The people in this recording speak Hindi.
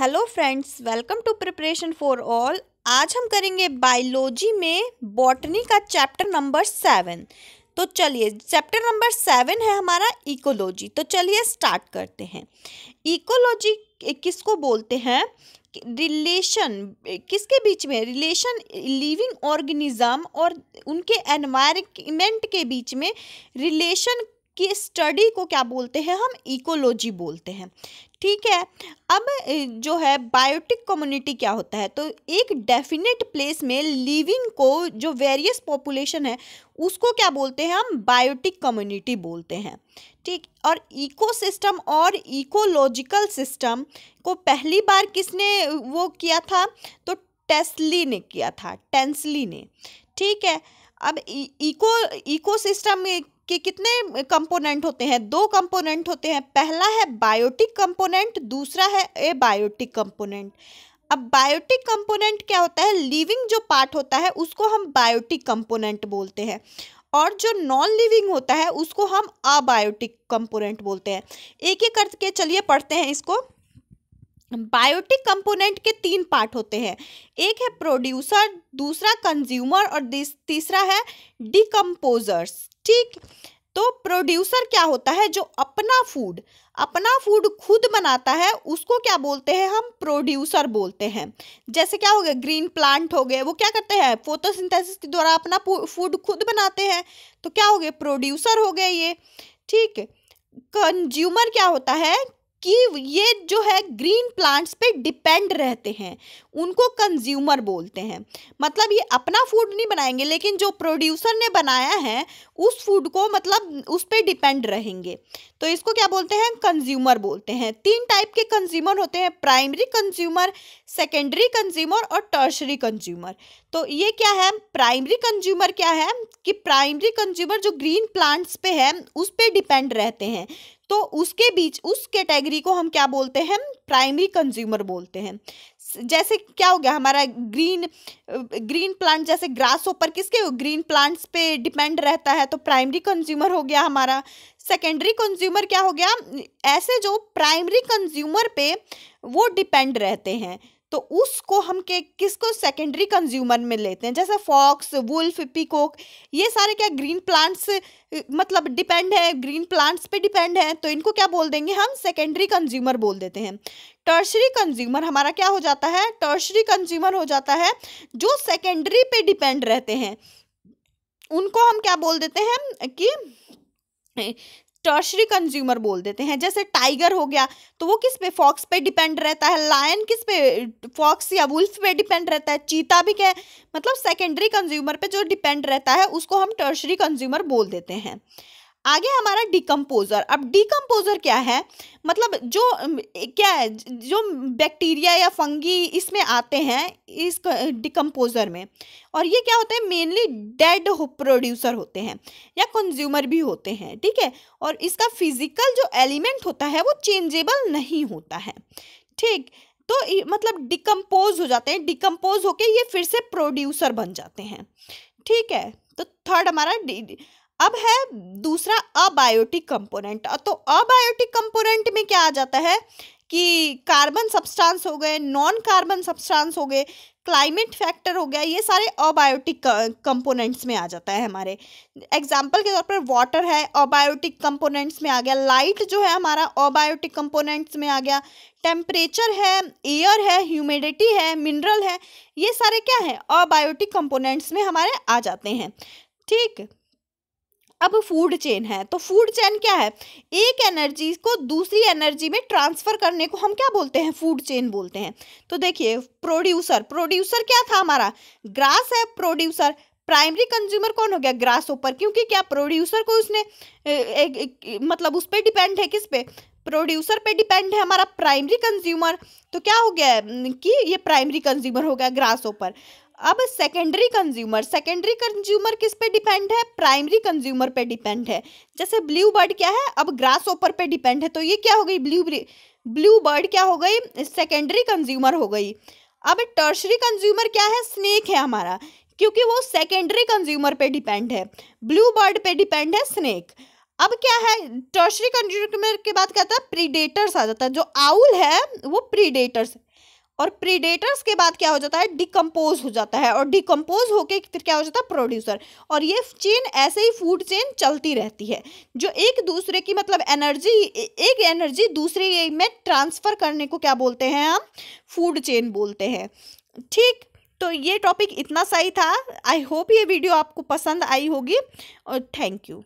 hello friends welcome to preparation for all आज हम करेंगे बायोलॉजी में बॉटनी का चैप्टर नंबर सेवन तो चलिए चैप्टर नंबर सेवन है हमारा इकोलॉजी तो चलिए स्टार्ट करते हैं इकोलॉजी किसको बोलते हैं रिलेशन किसके बीच में रिलेशन लिविंग ऑर्गेनिज्म और उनके एनवायरमेंट के बीच में रिलेशन की स्टडी को क्या बोलते हैं हम इकोलॉजी बोलते हैं ठीक है अब जो है बायोटिक कम्युनिटी क्या होता है तो एक डेफिनेट प्लेस में लिविंग को जो वेरियस पॉपुलेशन है उसको क्या बोलते हैं हम बायोटिक कम्युनिटी बोलते हैं ठीक और इकोसिस्टम और इकोलॉजिकल सिस्टम को पहली बार किसने वो किया था तो टेस्ली ने किया था टेंसली ने ठीक है अब इको इकोसिस्टम के कितने कंपोनेंट होते हैं दो कंपोनेंट होते हैं पहला है बायोटिक कंपोनेंट दूसरा है ए बायोटिक कंपोनेंट अब बायोटिक कंपोनेंट क्या होता है लिविंग जो पार्ट होता है उसको हम बायोटिक कंपोनेंट बोलते हैं और जो नॉन लिविंग होता है उसको हम अबायोटिक कंपोनेंट बोलते हैं एक एक करके चलिए पढ़ते हैं इसको बायोटिक कंपोनेंट के तीन पार्ट होते हैं एक है प्रोड्यूसर दूसरा कंज्यूमर और तीसरा है डिकम्पोजर्स ठीक तो प्रोड्यूसर क्या होता है जो अपना फूड अपना फूड खुद बनाता है उसको क्या बोलते हैं हम प्रोड्यूसर बोलते हैं जैसे क्या हो गया ग्रीन प्लांट हो गए वो क्या करते हैं फोटोसिंथेसिस के द्वारा अपना फूड खुद बनाते हैं तो क्या हो गए प्रोड्यूसर हो गए ये ठीक कंज्यूमर क्या होता है कि ये जो है ग्रीन प्लांट्स पे डिपेंड रहते हैं उनको कंज्यूमर बोलते हैं मतलब ये अपना फूड नहीं बनाएंगे लेकिन जो प्रोड्यूसर ने बनाया है उस फूड को मतलब उस पर डिपेंड रहेंगे तो इसको क्या बोलते हैं कंज्यूमर बोलते हैं तीन टाइप के कंज्यूमर होते हैं प्राइमरी कंज्यूमर सेकेंडरी कंज्यूमर और टर्शरी कंज्यूमर तो ये क्या है प्राइमरी कंज्यूमर क्या है कि प्राइमरी कंज्यूमर जो ग्रीन प्लांट्स पे है उस पर डिपेंड रहते हैं तो उसके बीच उस कैटेगरी को हम क्या बोलते हैं प्राइमरी कंज्यूमर बोलते हैं जैसे क्या हो गया हमारा ग्रीन ग्रीन प्लांट जैसे ग्रास ऊपर किसके ग्रीन प्लांट्स पे डिपेंड रहता है तो प्राइमरी कंज्यूमर हो गया हमारा सेकेंडरी कंज्यूमर क्या हो गया ऐसे जो प्राइमरी कंज्यूमर पे वो डिपेंड रहते हैं तो उसको हम के किसको सेकेंडरी कंज्यूमर में लेते हैं जैसे फॉक्स वुल्फ पीकॉक ये सारे क्या ग्रीन प्लांट्स मतलब डिपेंड है ग्रीन प्लांट्स पे डिपेंड है तो इनको क्या बोल देंगे हम सेकेंडरी कंज्यूमर बोल देते हैं टर्शरी कंज्यूमर हमारा क्या हो जाता है टर्शरी कंज्यूमर हो जाता है जो सेकेंडरी पे डिपेंड रहते हैं उनको हम क्या बोल देते हैं कि टर्शरी कंज्यूमर बोल देते हैं जैसे टाइगर हो गया तो वो किस पे फॉक्स पे डिपेंड रहता है लायन किस पे फॉक्स या वुल्फ पे डिपेंड रहता है चीता भी क्या मतलब सेकेंडरी कंज्यूमर पे जो डिपेंड रहता है उसको हम टर्शरी कंज्यूमर बोल देते हैं आगे हमारा डिकम्पोज़र अब डिकम्पोज़र क्या है मतलब जो क्या है जो बैक्टीरिया या फंगी इसमें आते हैं इस डिकम्पोज़र में और ये क्या होते हैं मेनली डेड हो प्रोड्यूसर होते हैं या कंज्यूमर भी होते हैं ठीक है और इसका फिजिकल जो एलिमेंट होता है वो चेंजेबल नहीं होता है ठीक तो मतलब डिकम्पोज हो जाते हैं डिकम्पोज होके ये फिर से प्रोड्यूसर बन जाते हैं ठीक है तो थर्ड हमारा अब है दूसरा अबायोटिक कंपोनेंट तो अबायोटिक कंपोनेंट में क्या आ जाता है कि कार्बन सब्सटेंस हो गए नॉन कार्बन सब्सटेंस हो गए क्लाइमेट फैक्टर हो गया ये सारे अबायोटिक कंपोनेंट्स में आ जाता है हमारे एग्जाम्पल के तौर पर वाटर है अबायोटिक कंपोनेंट्स में आ गया लाइट जो है हमारा अबायोटिक कंपोनेंट्स में आ गया टेम्परेचर है एयर है ह्यूमिडिटी है मिनरल है ये सारे क्या है अबायोटिक कंपोनेंट्स में हमारे आ जाते हैं ठीक अब फूड चेन है तो फूड चेन क्या है एक एनर्जी को दूसरी एनर्जी में ट्रांसफ़र करने को हम क्या बोलते हैं फूड चेन बोलते हैं तो देखिए प्रोड्यूसर प्रोड्यूसर क्या था हमारा ग्रास है प्रोड्यूसर प्राइमरी कंज्यूमर कौन हो गया ग्रास ऊपर क्योंकि क्या प्रोड्यूसर को उसने ए, ए, ए, मतलब उस पर डिपेंड है किस पे प्रोड्यूसर पे डिपेंड है हमारा प्राइमरी कंज्यूमर तो क्या हो गया कि ये प्राइमरी कंज्यूमर हो गया ग्रास ऊपर अब सेकेंडरी कंज्यूमर सेकेंडरी कंज्यूमर किस पे डिपेंड है प्राइमरी कंज्यूमर पे डिपेंड है जैसे ब्लू बर्ड क्या है अब ग्रास ओपर पे डिपेंड है तो ये क्या हो गई ब्लू ब्लू बर्ड क्या हो गई सेकेंडरी कंज्यूमर हो गई अब टर्शरी कंज्यूमर क्या है स्नेक है हमारा क्योंकि वो सेकेंडरी कंज्यूमर पे डिपेंड है ब्लू बर्ड पे डिपेंड है स्नेक अब क्या है टर्शरी कंज्यूमर के बाद क्या है प्रीडेटर्स आ जाता है जो आउल है वो प्रीडेटर्स और प्रीडेटर्स के बाद क्या हो जाता है डिकम्पोज हो जाता है और डिकम्पोज होके फिर क्या हो जाता है प्रोड्यूसर और ये चेन ऐसे ही फूड चेन चलती रहती है जो एक दूसरे की मतलब एनर्जी एक एनर्जी दूसरे में ट्रांसफ़र करने को क्या बोलते हैं हम फूड चेन बोलते हैं ठीक तो ये टॉपिक इतना सही था आई होप ये वीडियो आपको पसंद आई होगी और थैंक यू